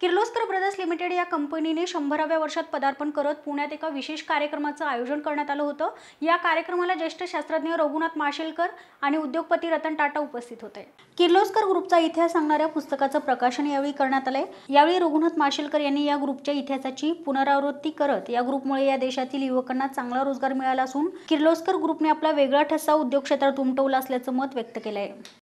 Kirloskar brothers limited या कंपनीने शंभराव्या वर्षात पदार्पण करत पुण्यात एका विशेष कार्यक्रमाचं आयोजन करण्यात आलं होतं या कार्यक्रमाला ज्येष्ठ शास्त्रज्ञ रघुनाथ माशेलकर आणि उद्योगपती रतन टाटा उपस्थित होते किर्लोस्कर ग्रुपचा इतिहास सांगणाऱ्या पुस्तकाचं प्रकाशन यावेळी करण्यात आलंय यावेळी रघुनाथ माशेलकर यांनी या ग्रुपच्या इतिहासाची पुनरावृत्ती करत या ग्रुपमुळे या देशातील युवकांना चांगला रोजगार मिळाला असून किर्लोस्कर ग्रुपने आपला वेगळा ठसा उद्योग क्षेत्रात उमटवला असल्याचं मत व्यक्त केलंय